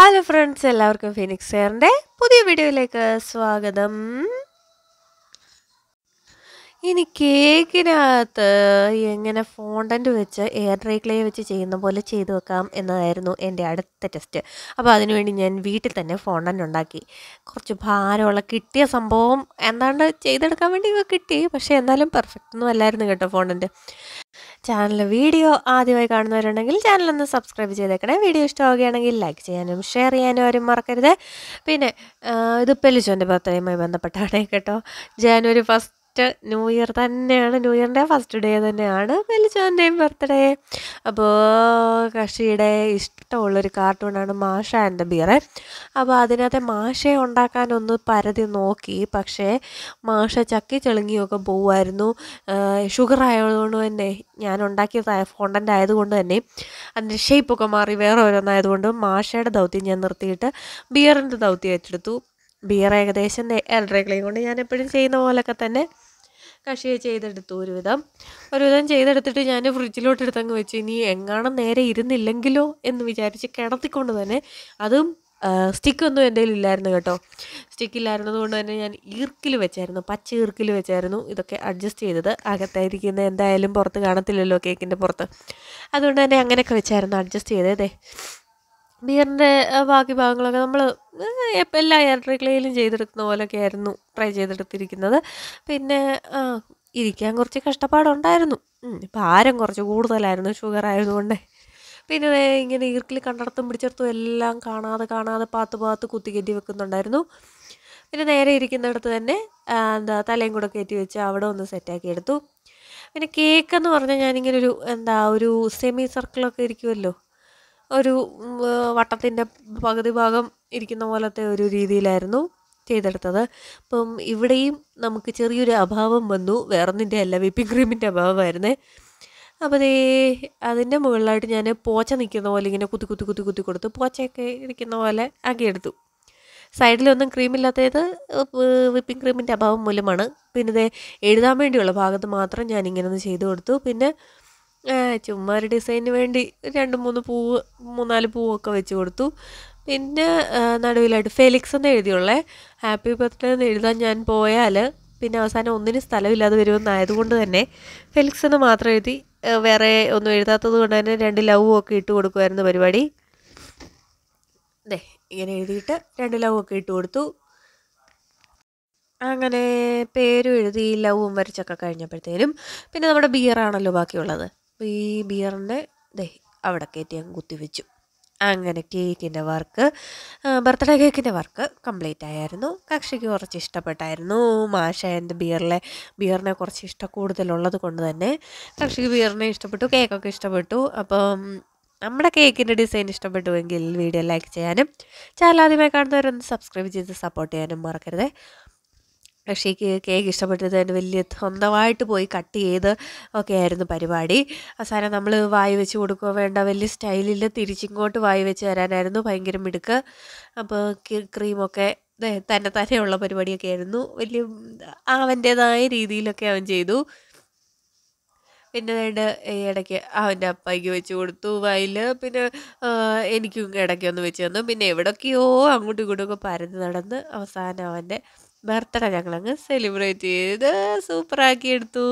hello friends എല്ലാവർക്കും phoenix എയറിൻ്റെ പുതിയ വീഡിയോയിലേക്ക് സ്വാഗതം ഇനി കേക്കിനകത്ത് എങ്ങനെ ഫോണ്ടൻറ്റ് വെച്ച് എയർ ഡ്രൈക്ലേ ക്ലേ വെച്ച് ചെയ്യുന്ന പോലെ ചെയ്തു വെക്കാം എന്നതായിരുന്നു എൻ്റെ അടുത്ത ടെസ്റ്റ് അപ്പോൾ അതിനുവേണ്ടി ഞാൻ വീട്ടിൽ തന്നെ ഫോണ്ടൻറ്റ് ഉണ്ടാക്കി കുറച്ച് ഭാരമുള്ള കിട്ടിയ സംഭവം എന്താണ്ട് ചെയ്തെടുക്കാൻ വേണ്ടി കിട്ടി പക്ഷേ എന്നാലും പെർഫെക്റ്റ് ഒന്നും അല്ലായിരുന്നു കേട്ടോ ഫോണ്ടൻറ്റ് ചാനൽ വീഡിയോ ആദ്യമായി കാണുന്നവരുണ്ടെങ്കിൽ ചാനലൊന്ന് സബ്സ്ക്രൈബ് ചെയ്തേക്കണേ വീഡിയോ ഇഷ്ടമാവുകയാണെങ്കിൽ ലൈക്ക് ചെയ്യാനും ഷെയർ ചെയ്യാനും ആരും മറക്കരുത് പിന്നെ ഇത് പെലിച്ചോൻ്റെ ബർത്ത്ഡേയുമായി ബന്ധപ്പെട്ടാണ് കേട്ടോ January first first new year തന്നെയാണ് ന്യൂ ഇയറിൻ്റെ ഫസ്റ്റ് ഡേ തന്നെയാണ് വലിച്ചാൻ്റെയും ബർത്ത്ഡേ അപ്പോൾ കഷിയുടെ ഇഷ്ടമുള്ളൊരു കാർട്ടൂണാണ് മാഷ ആൻഡ് ബിയറെ അപ്പോൾ അതിനകത്ത് മാഷയെ ഉണ്ടാക്കാനൊന്ന് പരതി നോക്കി പക്ഷേ മാഷ ചക്കി ചെളുങ്ങിയൊക്കെ പോവുമായിരുന്നു ഷുഗർ ആയതുകൊണ്ട് തന്നെ ഞാൻ ഉണ്ടാക്കിയ ഫോണ്ടൻ്റ് ആയതുകൊണ്ട് തന്നെ അതിൻ്റെ ഷേപ്പൊക്കെ മാറി വേറെ ഓരോന്നായതുകൊണ്ട് മാഷയുടെ ദൗത്യം ഞാൻ നിർത്തിയിട്ട് ബിയറിൻ്റെ ദൗത്യം ഏറ്റെടുത്തു ബിയർ ഏകദേശം എൽഡ്രകളെയും കൊണ്ട് ഞാൻ എപ്പോഴും ചെയ്യുന്ന പോലൊക്കെ തന്നെ കഷിയെ ചെയ്തെടുത്തു ഒരുവിധം ഒരുവിധം ചെയ്തെടുത്തിട്ട് ഞാൻ ഫ്രിഡ്ജിലോട്ട് എടുത്തങ്ങ് വെച്ചു ഇനി എങ്ങാണം നേരെ ഇരുന്നില്ലെങ്കിലോ എന്ന് വിചാരിച്ച് കിടത്തിക്കൊണ്ട് തന്നെ അതും സ്റ്റിക്കൊന്നും എൻ്റെ കയ്യിൽ ഇല്ലായിരുന്നു കേട്ടോ സ്റ്റിക്ക് ഇല്ലായിരുന്നതുകൊണ്ട് തന്നെ ഞാൻ ഈർക്കിൽ വെച്ചായിരുന്നു പച്ച ഈർക്കിൽ വെച്ചായിരുന്നു ഇതൊക്കെ അഡ്ജസ്റ്റ് ചെയ്തത് അകത്തായിരിക്കുന്നത് എന്തായാലും പുറത്ത് കാണത്തില്ലല്ലോ കേക്കിൻ്റെ പുറത്ത് അതുകൊണ്ട് തന്നെ അങ്ങനെയൊക്കെ വെച്ചായിരുന്നു അഡ്ജസ്റ്റ് ചെയ്തതേ ബിയറിൻ്റെ ബാക്കി ഭാഗങ്ങളൊക്കെ നമ്മൾ എല്ലാ എയർ ചെയ്തെടുക്കുന്ന പോലെയൊക്കെ ആയിരുന്നു ട്രൈ ചെയ്തെടുത്തിരിക്കുന്നത് പിന്നെ ഇരിക്കാൻ കുറച്ച് കഷ്ടപ്പാടുണ്ടായിരുന്നു ഭാരം കുറച്ച് കൂടുതലായിരുന്നു ഷുഗർ ആയതുകൊണ്ട് പിന്നെ ഇങ്ങനെ ഈർക്കിൽ കണ്ടടത്തും പിടിച്ചെടുത്തും എല്ലാം കാണാതെ കാണാതെ പാത്ത് പാത്ത് കുത്തി കയറ്റി വെക്കുന്നുണ്ടായിരുന്നു പിന്നെ നേരെ ഇരിക്കുന്നിടത്ത് തന്നെ എന്താ തലയും കൂടെ കയറ്റി വെച്ച് അവിടെ ഒന്ന് സെറ്റാക്കി എടുത്തു പിന്നെ കേക്ക് എന്ന് പറഞ്ഞാൽ ഞാനിങ്ങനെ ഒരു എന്താ ഒരു സെമി സർക്കിളൊക്കെ ഇരിക്കുമല്ലോ ഒരു വട്ടത്തിൻ്റെ പകുതി ഭാഗം ഇരിക്കുന്ന പോലത്തെ ഒരു രീതിയിലായിരുന്നു ചെയ്തെടുത്തത് അപ്പം ഇവിടെയും നമുക്ക് ചെറിയൊരു അഭാവം വന്നു വേറൊന്നിൻ്റെ അല്ല വിപ്പിംഗ് ക്രീമിൻ്റെ അഭാവമായിരുന്നേ അപ്പോൾ ദേ അതിൻ്റെ മുകളിലായിട്ട് ഞാൻ പോച്ച നിൽക്കുന്ന പോലെ ഇങ്ങനെ കുത്തി കുത്തി കുത്തി കുത്തി കൊടുത്തു പോച്ചയൊക്കെ ഇരിക്കുന്ന പോലെ ആക്കിയെടുത്തു സൈഡിലൊന്നും ക്രീമില്ലാത്തത് വിപ്പിംഗ് ക്രീമിൻ്റെ അഭാവം മൂലമാണ് പിന്നെ ഇത് എഴുതാൻ വേണ്ടിയുള്ള ഭാഗത്ത് മാത്രം ഞാൻ ഇങ്ങനെ ഒന്ന് ചെയ്തു കൊടുത്തു പിന്നെ ചുമ്മാ ഒരു ഡിസൈനിന് വേണ്ടി രണ്ട് മൂന്ന് പൂവ് മൂന്നാല് പൂവൊക്കെ വെച്ച് കൊടുത്തു പിന്നെ നടുവിലായിട്ട് ഫെലിക്സ് എന്ന് എഴുതിയുള്ളത് ഹാപ്പി ബർത്ത്ഡേ എന്ന് എഴുതാൻ ഞാൻ പോയാൽ പിന്നെ അവസാനം ഒന്നിനും സ്ഥലമില്ലാതെ വരുമെന്നായതുകൊണ്ട് തന്നെ ഫെലിക്സ് എന്ന് മാത്രം എഴുതി വേറെ ഒന്നും എഴുതാത്തത് കൊണ്ട് തന്നെ രണ്ട് ലവ് ഒക്കെ ഇട്ട് കൊടുക്കുമായിരുന്നു പരിപാടി അതെ ഇങ്ങനെ എഴുതിയിട്ട് രണ്ട് ലവ് ഒക്കെ ഇട്ട് കൊടുത്തു അങ്ങനെ പേരും എഴുതി ലവും വരച്ചൊക്കെ കഴിഞ്ഞപ്പോഴത്തേനും പിന്നെ നമ്മുടെ ബിയറാണല്ലോ ബാക്കിയുള്ളത് അപ്പോൾ ഈ ബിയറിൻ്റെ ദേ അവിടെ കയറ്റി അങ്ങ് കുത്തിവെച്ചു അങ്ങനെ കേക്കിൻ്റെ വർക്ക് ബർത്ത്ഡേ കേക്കിൻ്റെ വർക്ക് കംപ്ലീറ്റ് ആയായിരുന്നു കക്ഷിക്ക് കുറച്ച് ഇഷ്ടപ്പെട്ടായിരുന്നു മാഷ എൻ്റെ ബിയറിലെ ബിയറിനെ കുറച്ച് ഇഷ്ടം കൂടുതലുള്ളത് കൊണ്ട് തന്നെ കക്ഷിക്ക് ബിയറിനെ ഇഷ്ടപ്പെട്ടു കേക്കൊക്കെ ഇഷ്ടപ്പെട്ടു അപ്പം നമ്മുടെ കേക്കിൻ്റെ ഡിസൈൻ ഇഷ്ടപ്പെട്ടുവെങ്കിൽ വീഡിയോ ലൈക്ക് ചെയ്യാനും ചാനൽ ആദ്യമായി കാണുന്നവരൊന്ന് സബ്സ്ക്രൈബ് ചെയ്ത് സപ്പോർട്ട് ചെയ്യാനും മറക്കരുത് പക്ഷേ കേക്ക് അതിന് വലിയ സ്വന്തമായിട്ട് പോയി കട്ട് ചെയ്ത് ഒക്കെ ആയിരുന്നു പരിപാടി അവസാനം നമ്മൾ വായി വെച്ച് കൊടുക്കുക വേണ്ട വലിയ സ്റ്റൈലിൽ തിരിച്ചിങ്ങോട്ട് വായി വെച്ച് തരാനായിരുന്നു ഭയങ്കര മിടുക്ക് അപ്പോൾ ക്രീമൊക്കെ തന്നെ തന്നെയുള്ള പരിപാടിയൊക്കെ ആയിരുന്നു വലിയ അവൻ്റേതായ രീതിയിലൊക്കെ അവൻ ചെയ്തു പിന്നെ വേണ്ട ഇടയ്ക്ക് അവൻ്റെ അപ്പയ്ക്ക് വെച്ച് കൊടുത്തു വായിൽ പിന്നെ എനിക്കും ഇടയ്ക്ക് ഒന്ന് വെച്ച് തന്നു പിന്നെ എവിടെയൊക്കെയോ അങ്ങോട്ടും ഇങ്ങോട്ടും ഒക്കെ പരന്ന് നടന്ന് അവസാനം അവൻ്റെ ബർത്ത്ഡേ ഞങ്ങളങ്ങ് സെലിബ്രേറ്റ് ചെയ്ത് സൂപ്പറാക്കി എടുത്തു